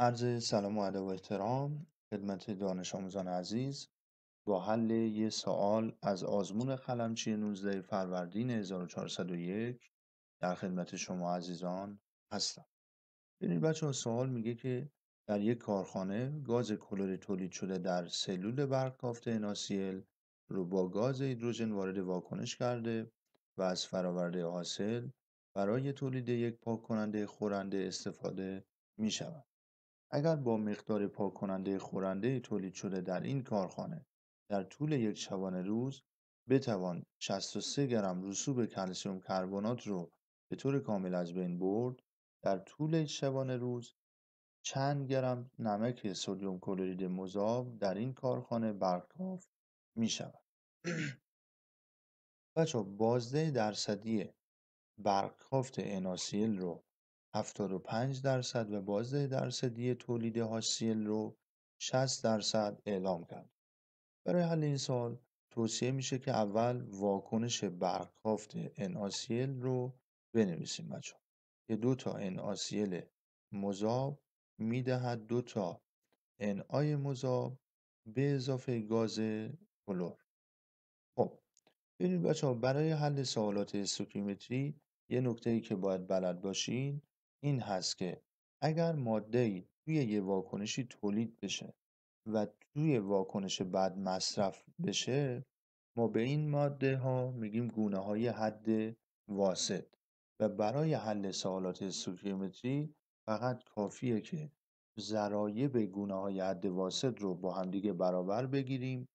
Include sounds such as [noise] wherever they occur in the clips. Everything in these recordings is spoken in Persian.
عرض سلام و ادب و احترام خدمت دانش آموزان عزیز با حل یه سوال از آزمون قلمچی 19 فروردین 1401 در خدمت شما عزیزان هستم ببینید بچه سوال میگه که در یک کارخانه گاز کلور تولید شده در سلول برق کافت ناسیل رو با گاز هیدروژن وارد واکنش کرده و از فراورده حاصل برای تولید یک پاک کننده خورنده استفاده می شود. اگر با مقدار کننده خورنده تولید شده در این کارخانه در طول یک شبانه روز بتوان 63 گرم رسوب کلسیم کربنات رو به طور کامل از بین برد در طول یک روز چند گرم نمک سدیم کلرید مذاب در این کارخانه برکاف می شود. بچه بازده درصدی برکافت اناسیل رو 75 درصد و بازده درصدی تولید هاشیل رو 60 درصد اعلام کرد. برای حل این سال توصیه میشه که اول واکنش برخافت NaCl رو بنویسیم بچه که دو تا NaCl مذاب میدهد دو تا Na مذاب به اضافه گاز کلور خب ببینید بچه برای حل سوالات استوکیومتری یه نکته ای که باید بلد باشین این هست که اگر ای توی یه واکنشی تولید بشه و توی واکنش بعد مصرف بشه ما به این ماده ها میگیم گونه های حد واسط و برای حل سوالات استوکیومتری فقط کافیه که به گونه های حد واسط رو با همدیگه برابر بگیریم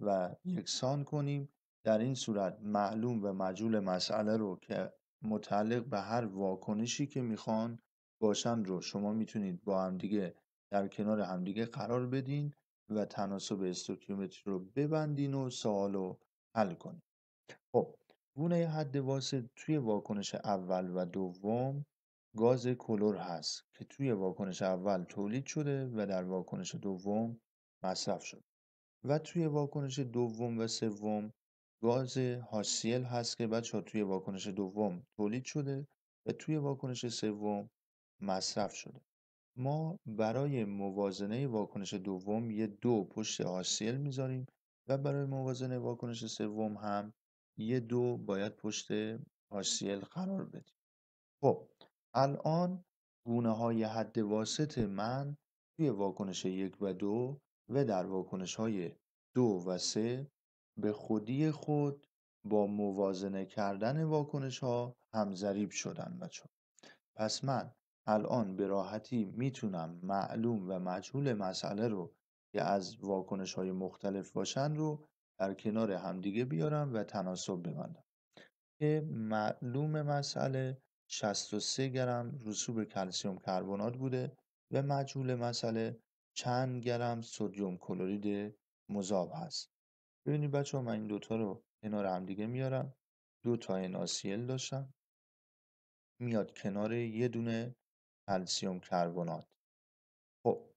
و یکسان کنیم در این صورت معلوم و مجهول مسئله رو که متعلق به هر واکنشی که میخوان باشند رو شما میتونید با همدیگه در کنار همدیگه قرار بدین و تناسب استوکیومتری رو ببندین و سوال رو حل کنید خب گونه حد واسط توی واکنش اول و دوم گاز کلور هست که توی واکنش اول تولید شده و در واکنش دوم مصرف شده و توی واکنش دوم و سوم گاز HCl هست که بچه ها توی واکنش دوم تولید شده و توی واکنش سوم مصرف شده ما برای موازنه واکنش دوم یه دو پشت HCl میذاریم و برای موازنه واکنش سوم هم یه دو باید پشت HCl قرار بدیم خب الان گونه های حد واسط من توی واکنش یک و دو و در واکنش های دو و سه به خودی خود با موازنه کردن واکنش ها همضریب شدن بچه پس من الان به راحتی میتونم معلوم و مجهول مسئله رو که از واکنش های مختلف باشن رو در کنار همدیگه بیارم و تناسب ببندم که معلوم مسئله 63 گرم رسوب کلسیوم کربنات بوده و مجهول مسئله چند گرم سدیم کلورید مذاب هست ببینید بچه من این دوتا رو کنار هم دیگه میارم دو تا آسیل داشتم میاد کنار یه دونه کلسیوم کربونات. خب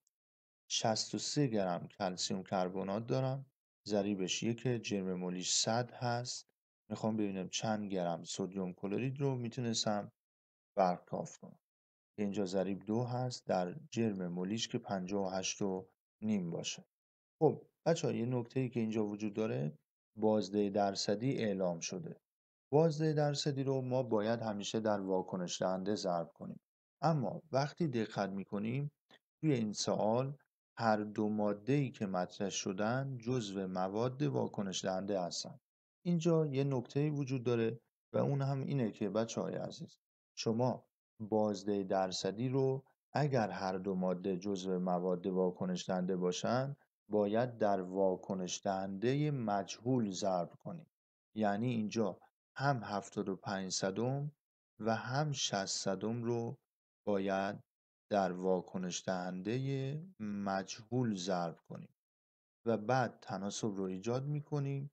63 گرم کلسیوم کربونات دارم ضریبش که جرم مولیش 100 هست میخوام ببینم چند گرم سدیم کلرید رو میتونستم برکاف کنم اینجا ضریب دو هست در جرم مولیش که 58 و نیم باشه خب بچه یه نکته ای که اینجا وجود داره بازده درصدی اعلام شده بازده درصدی رو ما باید همیشه در واکنش ضرب کنیم اما وقتی دقت میکنیم توی این سوال هر دو ماده ای که مطرح شدن جزو مواد واکنش دهنده هستن اینجا یه نکته وجود داره و اون هم اینه که بچه های عزیز شما بازده درصدی رو اگر هر دو ماده جزو مواد واکنش دهنده باشن باید در واکنش دهنده مجهول ضرب کنیم یعنی اینجا هم 75 صدم و هم 60 صدم رو باید در واکنش دهنده مجهول ضرب کنیم و بعد تناسب رو ایجاد میکنیم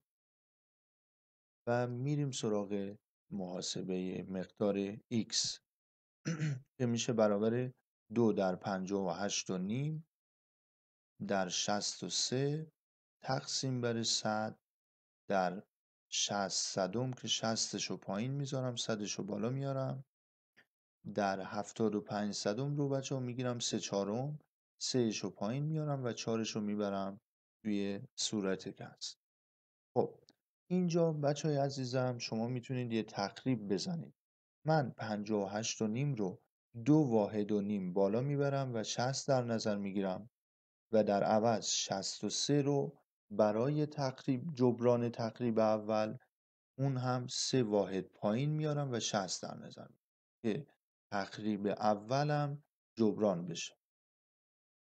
و میریم سراغ محاسبه مقدار x [clears throat] که میشه برابر دو در پنجاه و هشت و نیم در 63 تقسیم بر 100 در 60 صدم که 60 رو پایین میذارم 100 رو بالا میارم در 75 صدم رو بچه ها میگیرم 3 چهارم 3 رو پایین میارم و 4 رو میبرم توی صورت کس خب اینجا بچه های عزیزم شما میتونید یه تقریب بزنید من 58 و نیم رو دو واحد و نیم بالا میبرم و 60 در نظر میگیرم و در عوض 63 رو برای تقریب جبران تقریب اول اون هم سه واحد پایین میارم و 60 در نظر که تقریب اولم جبران بشه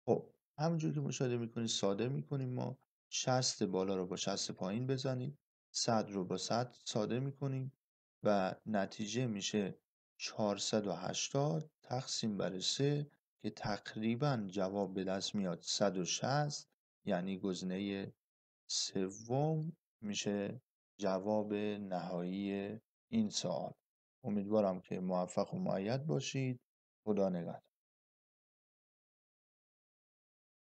خب همونجور که مشاهده میکنید ساده میکنیم ما 60 بالا رو با 60 پایین بزنیم 100 رو با 100 ساده میکنیم و نتیجه میشه 480 تقسیم بر 3 که تقریبا جواب به دست میاد 160 یعنی گزینه سوم میشه جواب نهایی این سوال امیدوارم که موفق و معید باشید خدا نگهدار